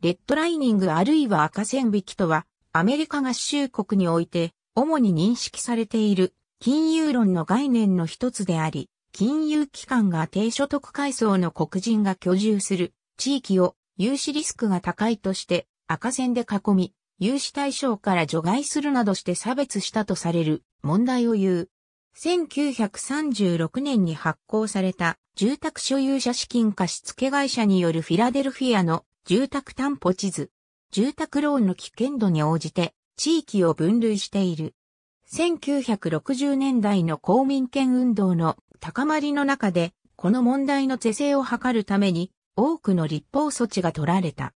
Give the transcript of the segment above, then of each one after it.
レッドライニングあるいは赤線引きとは、アメリカ合衆国において、主に認識されている、金融論の概念の一つであり、金融機関が低所得階層の黒人が居住する地域を融資リスクが高いとして赤線で囲み、融資対象から除外するなどして差別したとされる問題を言う。1936年に発行された住宅所有者資金貸付会社によるフィラデルフィアの住宅担保地図。住宅ローンの危険度に応じて地域を分類している。1960年代の公民権運動の高まりの中で、この問題の是正を図るために多くの立法措置が取られた。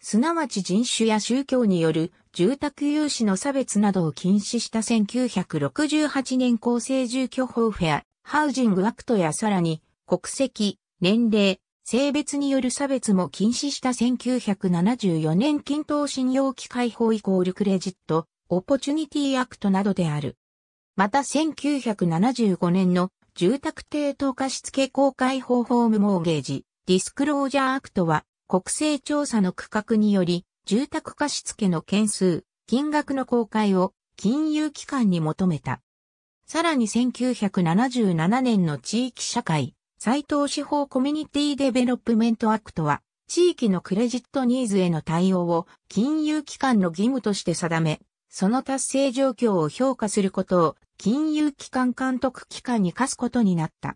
すなわち人種や宗教による住宅融資の差別などを禁止した1968年厚生住居法フェア、ハウジングアクトやさらに国籍、年齢、性別による差別も禁止した1974年均等信用機会法イコールクレジット、オポチュニティアクトなどである。また1975年の住宅抵当貸付公開法ホームモーゲージ、ディスクロージャーアクトは国勢調査の区画により住宅貸付の件数、金額の公開を金融機関に求めた。さらに1977年の地域社会、斎藤司法コミュニティデベロップメントアクトは、地域のクレジットニーズへの対応を金融機関の義務として定め、その達成状況を評価することを金融機関監督機関に課すことになった。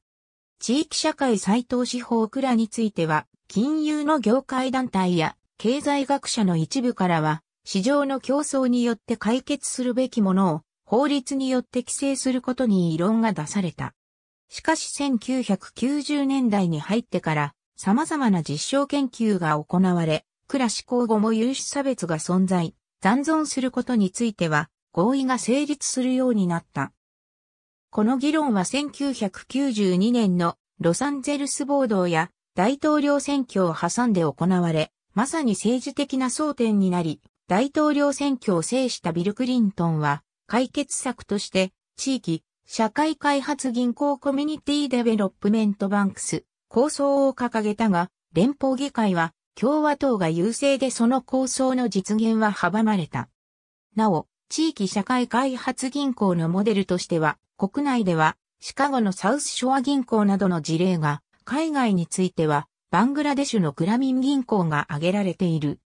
地域社会再藤司法クラについては、金融の業界団体や経済学者の一部からは、市場の競争によって解決するべきものを法律によって規制することに異論が出された。しかし1990年代に入ってから様々な実証研究が行われ、クラシコ後も有種差別が存在、残存することについては合意が成立するようになった。この議論は1992年のロサンゼルス暴動や大統領選挙を挟んで行われ、まさに政治的な争点になり、大統領選挙を制したビル・クリントンは解決策として地域、社会開発銀行コミュニティデベロップメントバンクス構想を掲げたが、連邦議会は共和党が優勢でその構想の実現は阻まれた。なお、地域社会開発銀行のモデルとしては、国内ではシカゴのサウスショア銀行などの事例が、海外についてはバングラデシュのグラミン銀行が挙げられている。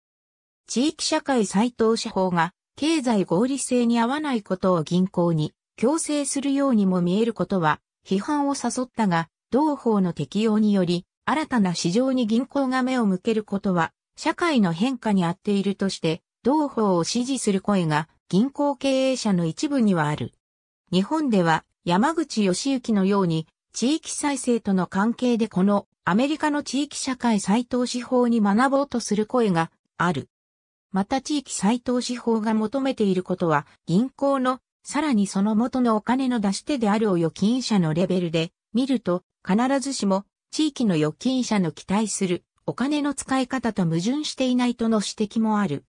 地域社会再投資法が経済合理性に合わないことを銀行に強制するようにも見えることは、批判を誘ったが、同法の適用により、新たな市場に銀行が目を向けることは、社会の変化に合っているとして、同法を支持する声が、銀行経営者の一部にはある。日本では、山口義行のように、地域再生との関係でこのアメリカの地域社会再投資法に学ぼうとする声がある。また地域再投資法が求めていることは銀行のさらにその元のお金の出し手であるを預金者のレベルで見ると、必ずしも地域の預金者の期待するお金の使い方と矛盾していないとの指摘もある。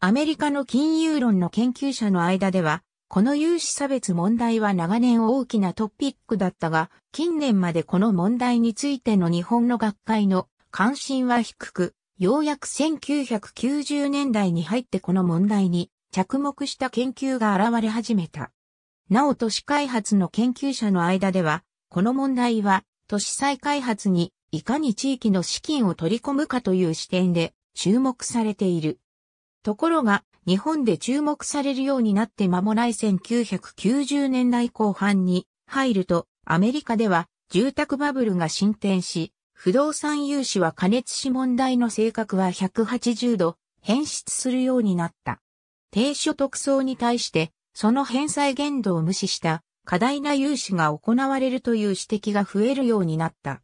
アメリカの金融論の研究者の間では、この融資差別問題は長年大きなトピックだったが、近年までこの問題についての日本の学会の関心は低く、ようやく1990年代に入ってこの問題に着目した研究が現れ始めた。なお都市開発の研究者の間では、この問題は都市再開発にいかに地域の資金を取り込むかという視点で注目されている。ところが、日本で注目されるようになって間もない1990年代後半に入ると、アメリカでは住宅バブルが進展し、不動産融資は加熱し問題の性格は180度変質するようになった。低所得層に対して、その返済限度を無視した過大な融資が行われるという指摘が増えるようになった。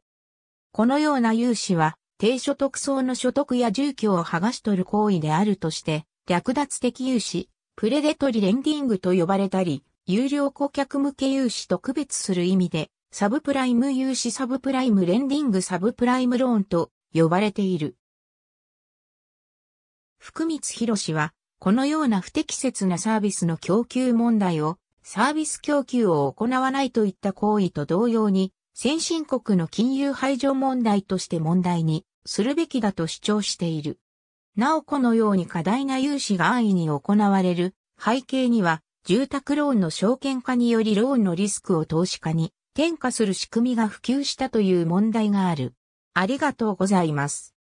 このような融資は、低所得層の所得や住居を剥がし取る行為であるとして、略奪的融資、プレデトリレンディングと呼ばれたり、有料顧客向け融資と区別する意味で、サブプライム融資サブプライムレンディングサブプライムローンと呼ばれている。福光博士はこのような不適切なサービスの供給問題をサービス供給を行わないといった行為と同様に、先進国の金融排除問題として問題にするべきだと主張している。なおこのように過大な融資が安易に行われる背景には、住宅ローンの証券化によりローンのリスクを投資家に転嫁する仕組みが普及したという問題がある。ありがとうございます。